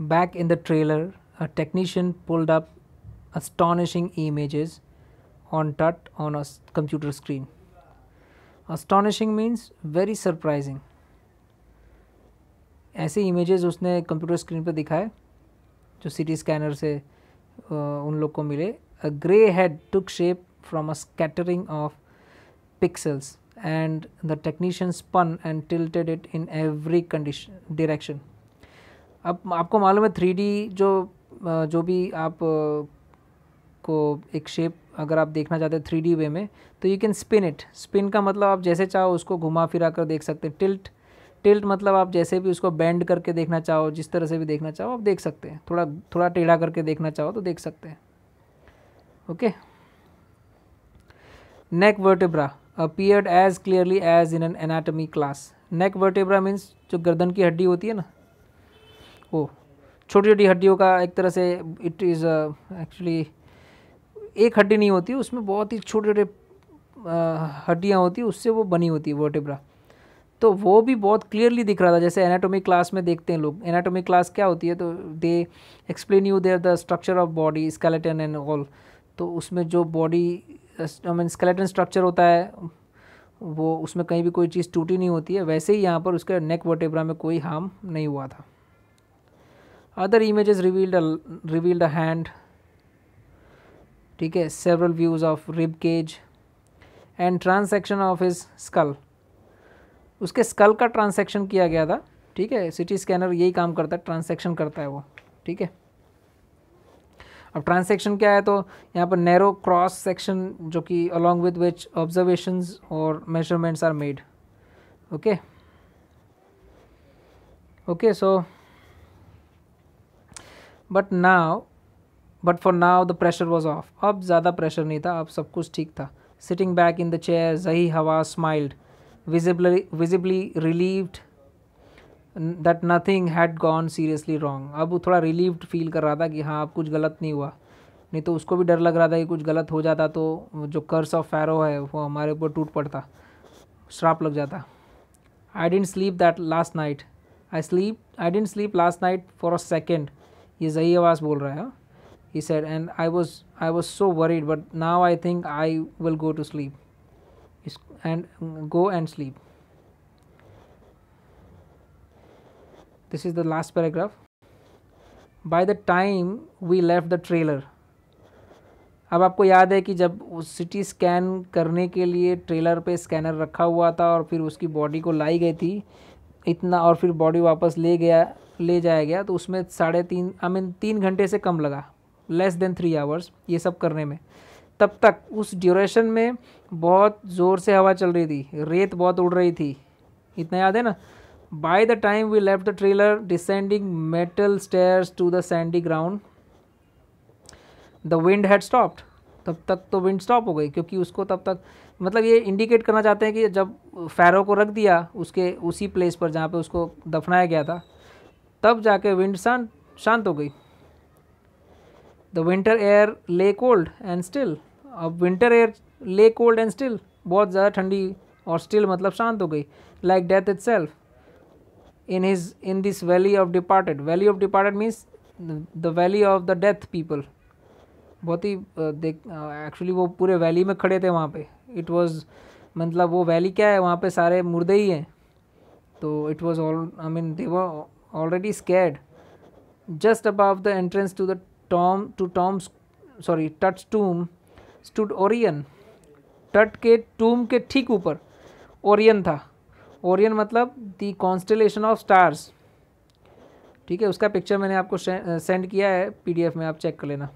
Back in the trailer, a technician pulled up astonishing images on tut on a computer screen. Astonishing means very surprising. ऐसे images उसने computer screen पर दिखाए जो CT scanner से उन लोग को मिले A grey head took shape from a scattering of pixels, and the technician spun and tilted it in every condition direction अब आपको मालूम है थ्री जो जो भी आप को एक शेप अगर आप देखना चाहते हैं थ्री वे में तो you can spin it spin का मतलब आप जैसे चाहो उसको घुमा फिरा कर देख सकते हैं टिल्ट टिल्ट मतलब आप जैसे भी उसको बैंड करके देखना चाहो जिस तरह से भी देखना चाहो आप देख सकते हैं थोड़ा थोड़ा टेढ़ा करके देखना चाहो तो देख सकते हैं okay neck vertebra appeared as clearly as in an anatomy class neck vertebra means जो गर्दन की हड्डी होती है ना वो छोटी छोटी हड्डियों का एक तरह से इट इज़ एक्चुअली एक हड्डी नहीं होती उसमें बहुत ही छोटे छोटे uh, हड्डियाँ होती उससे वो बनी होती है वोटिब्रा तो वो भी बहुत क्लियरली दिख रहा था जैसे एनाटॉमिक क्लास में देखते हैं लोग एनाटॉमिक क्लास क्या होती है तो they explain you there the structure of body skeleton and all तो उसमें जो body I mean skeleton structure होता है वो उसमें कहीं भी कोई चीज़ टूटी नहीं होती है वैसे ही यहाँ पर उसके नेक वर्टेब्रा में कोई हार्म नहीं हुआ था other images revealed a revealed a hand ठीक है several views of rib cage and transection of his skull उसके skull का transection किया गया था ठीक है सी टी स्कैनर यही काम करता है ट्रांसेक्शन करता है वो ठीक है अब ट्रांसेक्शन क्या है तो यहाँ पर नैरो क्रॉस सेक्शन जो कि अलॉन्ग विद विच ऑब्जर्वेशन और measurements are made okay okay so but now but for now the pressure was off अब ज़्यादा प्रेशर नहीं था अब सब कुछ ठीक था sitting back in the chair Jahi हवा smiled visibly visibly relieved that nothing had gone seriously wrong अब थोड़ा रिलीव्ड फील कर रहा था कि हाँ अब कुछ गलत नहीं हुआ नहीं तो उसको भी डर लग रहा था कि कुछ गलत हो जाता तो जो कर्स ऑफ फैरो है वो हमारे ऊपर टूट पड़ता श्राप लग जाता I didn't sleep that last night I sleep I didn't sleep last night for a second ये जही आवाज़ बोल रहा है he said and I was I was so worried but now I think I will go to sleep and go and sleep this is the last paragraph by the time we left the trailer अब आपको याद है कि जब CT scan करने के लिए trailer पे स्कैनर रखा हुआ था और फिर उसकी बॉडी को लाई गई थी इतना और फिर बॉडी वापस ले गया ले जाया गया तो उसमें साढ़े तीन आई मीन तीन घंटे से कम लगा लेस देन थ्री आवर्स ये सब करने में तब तक उस ड्यूरेशन में बहुत ज़ोर से हवा चल रही थी रेत बहुत उड़ रही थी इतना याद है ना by the time we left the trailer descending metal stairs to the sandy ground the wind had stopped तब तक तो विंड स्टॉप हो गई क्योंकि उसको तब तक मतलब ये इंडिकेट करना चाहते हैं कि जब फैरो को रख दिया उसके उसी प्लेस पर जहाँ पे उसको दफनाया गया था तब जाके विंड शांत शांत हो गई the winter air lay cold and still अब winter air lay cold and still बहुत ज़्यादा ठंडी और स्टिल मतलब शांत हो गई like death itself in his in this valley of departed valley of departed means the valley of the death people बहुत ही देख एक्चुअली वो पूरे वैली में खड़े थे वहाँ पे इट वॉज मतलब वो वैली क्या है वहाँ पे सारे मुर्दे ही हैं तो it was all I mean they already scared just above the entrance to the tomb to tom's sorry Tut's tomb stood Orion Tut के टूम के ठीक ऊपर ओरियन था ओरियन मतलब द कॉन्स्टलेशन ऑफ स्टार्स ठीक है उसका पिक्चर मैंने आपको सेंड किया है पीडीएफ में आप चेक कर लेना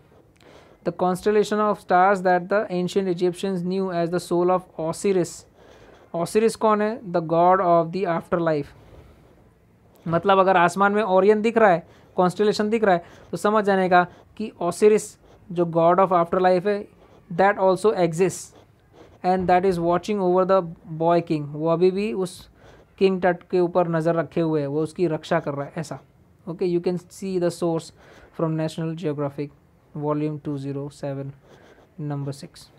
the constellation of stars that the ancient Egyptians knew as the soul of Osiris Osiris कौन है the god of the afterlife मतलब अगर आसमान में ओरियन दिख रहा है कॉन्स्टलेशन दिख रहा है तो समझ जाने का कि ओसिरिस जो गॉड ऑफ आफ्टर लाइफ है that also exist and that is watching over the boy king वो अभी भी उस किंग टट के ऊपर नज़र रखे हुए है वो उसकी रक्षा कर रहा है ऐसा okay you can see the source from National Geographic volume two zero seven number six